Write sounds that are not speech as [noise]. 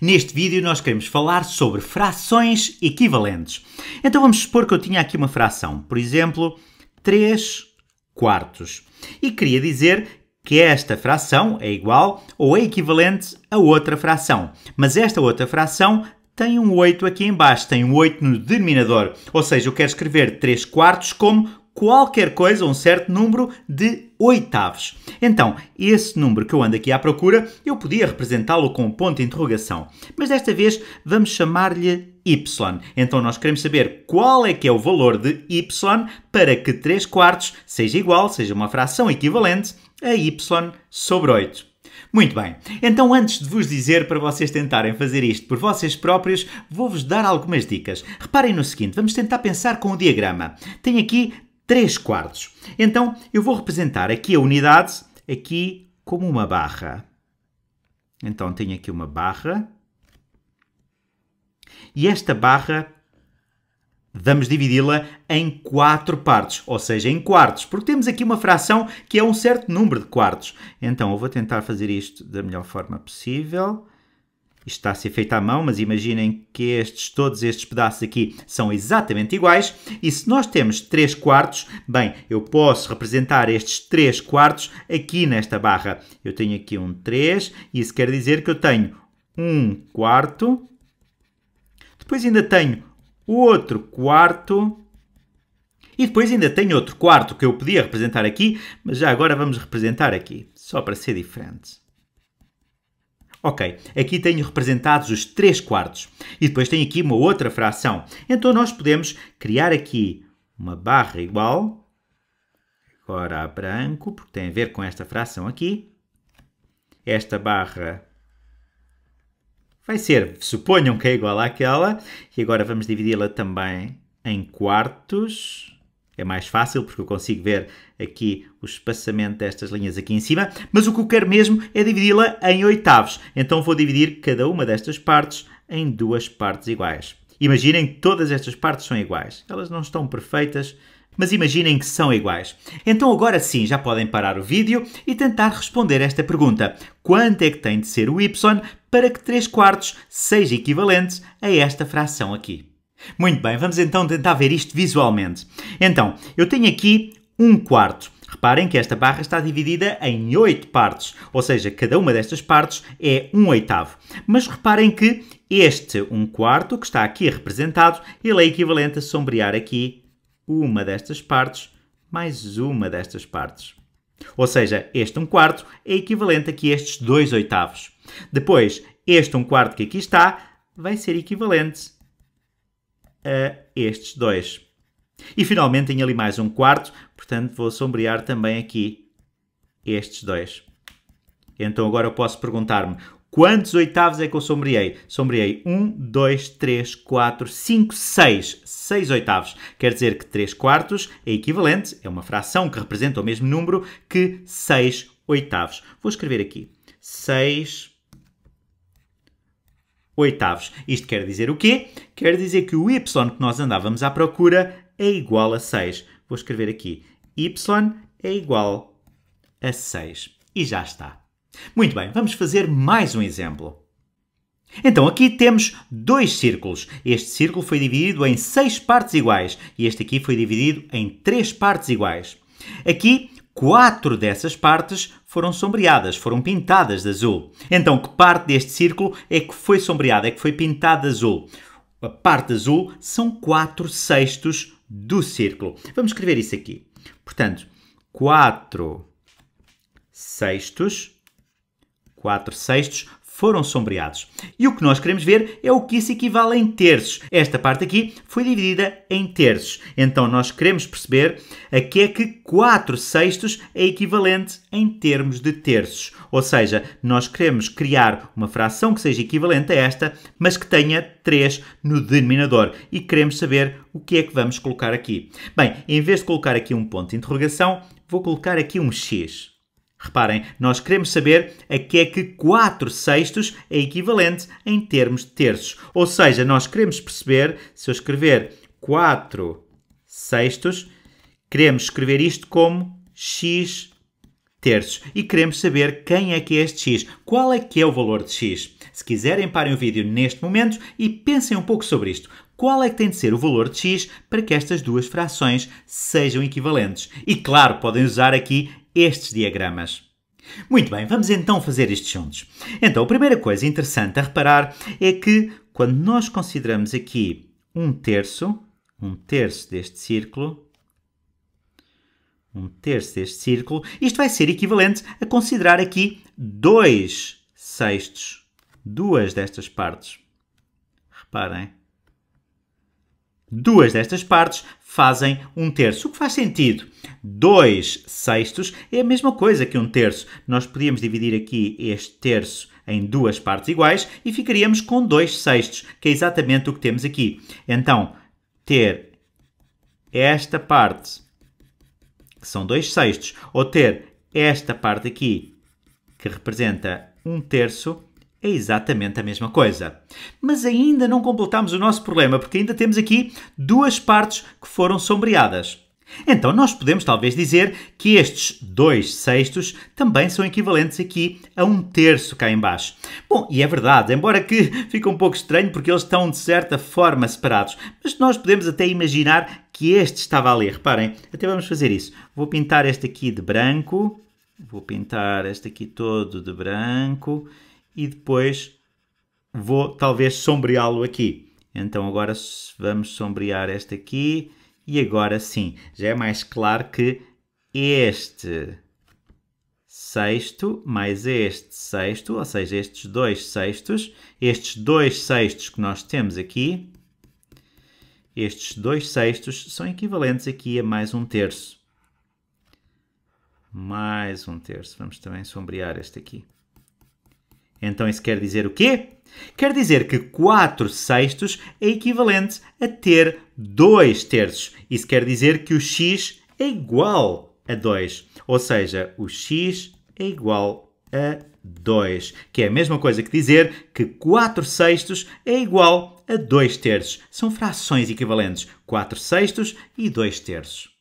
Neste vídeo nós queremos falar sobre frações equivalentes. Então vamos supor que eu tinha aqui uma fração, por exemplo, 3 quartos. E queria dizer que esta fração é igual ou é equivalente a outra fração. Mas esta outra fração tem um 8 aqui embaixo, tem um 8 no denominador. Ou seja, eu quero escrever 3 quartos como qualquer coisa, um certo número de oitavos. Então, esse número que eu ando aqui à procura, eu podia representá-lo com um ponto de interrogação, mas desta vez vamos chamar-lhe y. Então nós queremos saber qual é que é o valor de y para que 3 quartos seja igual, seja uma fração equivalente a y sobre 8. Muito bem, então antes de vos dizer para vocês tentarem fazer isto por vocês próprios, vou-vos dar algumas dicas. Reparem no seguinte, vamos tentar pensar com o diagrama. Tem aqui 3 quartos. Então, eu vou representar aqui a unidade aqui como uma barra. Então, tenho aqui uma barra. E esta barra vamos dividi-la em quatro partes, ou seja, em quartos, porque temos aqui uma fração que é um certo número de quartos. Então, eu vou tentar fazer isto da melhor forma possível está a ser feito à mão, mas imaginem que estes, todos estes pedaços aqui são exatamente iguais. E se nós temos 3 quartos, bem, eu posso representar estes 3 quartos aqui nesta barra. Eu tenho aqui um 3, e isso quer dizer que eu tenho 1 quarto, depois ainda tenho outro quarto, e depois ainda tenho outro quarto que eu podia representar aqui, mas já agora vamos representar aqui, só para ser diferente. Ok, aqui tenho representados os 3 quartos e depois tenho aqui uma outra fração. Então nós podemos criar aqui uma barra igual, agora a branco, porque tem a ver com esta fração aqui. Esta barra vai ser, suponham que é igual àquela, e agora vamos dividi-la também em quartos é mais fácil porque eu consigo ver aqui o espaçamento destas linhas aqui em cima, mas o que eu quero mesmo é dividi-la em oitavos. Então vou dividir cada uma destas partes em duas partes iguais. Imaginem que todas estas partes são iguais. Elas não estão perfeitas, mas imaginem que são iguais. Então agora sim, já podem parar o vídeo e tentar responder esta pergunta. Quanto é que tem de ser o y para que 3 quartos seja equivalente a esta fração aqui? Muito bem, vamos então tentar ver isto visualmente. Então, eu tenho aqui um quarto. Reparem que esta barra está dividida em oito partes, ou seja, cada uma destas partes é um oitavo. Mas reparem que este um quarto, que está aqui representado, ele é equivalente a sombrear aqui uma destas partes mais uma destas partes. Ou seja, este um quarto é equivalente aqui a estes dois oitavos. Depois, este um quarto que aqui está vai ser equivalente a estes dois. E finalmente tenho ali mais um quarto, portanto vou sombrear também aqui estes dois. Então agora eu posso perguntar-me quantos oitavos é que eu sombreei? Sombreei 1, 2, 3, 4, 5, 6. 6 oitavos. Quer dizer que 3 quartos é equivalente, é uma fração que representa o mesmo número que 6 oitavos. Vou escrever aqui 6 oitavos. Isto quer dizer o quê? Quer dizer que o y que nós andávamos à procura é igual a 6. Vou escrever aqui. y é igual a 6. E já está. Muito bem, vamos fazer mais um exemplo. Então, aqui temos dois círculos. Este círculo foi dividido em seis partes iguais e este aqui foi dividido em três partes iguais. Aqui, quatro dessas partes foram sombreadas, foram pintadas de azul. Então, que parte deste círculo é que foi sombreada, é que foi pintada azul? A parte azul são 4 sextos do círculo. Vamos escrever isso aqui. Portanto, 4 sextos, 4 sextos foram sombreados. E o que nós queremos ver é o que isso equivale em terços. Esta parte aqui foi dividida em terços. Então nós queremos perceber a que é que 4 sextos é equivalente em termos de terços. Ou seja, nós queremos criar uma fração que seja equivalente a esta, mas que tenha 3 no denominador. E queremos saber o que é que vamos colocar aqui. Bem, em vez de colocar aqui um ponto de interrogação, vou colocar aqui um x. Reparem, nós queremos saber a que é que 4 sextos é equivalente em termos de terços. Ou seja, nós queremos perceber, se eu escrever 4 sextos, queremos escrever isto como x terços. E queremos saber quem é que é este x. Qual é que é o valor de x? Se quiserem, parem o vídeo neste momento e pensem um pouco sobre isto qual é que tem de ser o valor de x para que estas duas frações sejam equivalentes. E claro, podem usar aqui estes diagramas. Muito bem, vamos então fazer estes juntos. Então, a primeira coisa interessante a reparar é que quando nós consideramos aqui um terço, um terço deste círculo, um terço deste círculo, isto vai ser equivalente a considerar aqui dois sextos, duas destas partes. Reparem, Duas destas partes fazem um terço, o que faz sentido. Dois sextos é a mesma coisa que um terço. Nós podíamos dividir aqui este terço em duas partes iguais e ficaríamos com dois sextos, que é exatamente o que temos aqui. Então, ter esta parte, que são dois sextos, ou ter esta parte aqui, que representa um terço, é exatamente a mesma coisa. Mas ainda não completamos o nosso problema, porque ainda temos aqui duas partes que foram sombreadas. Então, nós podemos talvez dizer que estes dois sextos também são equivalentes aqui a um terço cá embaixo. Bom, e é verdade, embora que [laughs] fica um pouco estranho porque eles estão de certa forma separados, mas nós podemos até imaginar que este estava ali. Reparem, até vamos fazer isso. Vou pintar este aqui de branco, vou pintar este aqui todo de branco e depois vou talvez sombreá-lo aqui. Então agora vamos sombrear esta aqui e agora sim, já é mais claro que este sexto mais este sexto, ou seja, estes dois sextos, estes dois sextos que nós temos aqui, estes dois sextos são equivalentes aqui a mais um terço. Mais um terço. Vamos também sombrear este aqui. Então isso quer dizer o quê? Quer dizer que 4 sextos é equivalente a ter 2 terços. Isso quer dizer que o x é igual a 2. Ou seja, o x é igual a 2, que é a mesma coisa que dizer que 4 sextos é igual a 2 terços. São frações equivalentes, 4 sextos e 2 terços.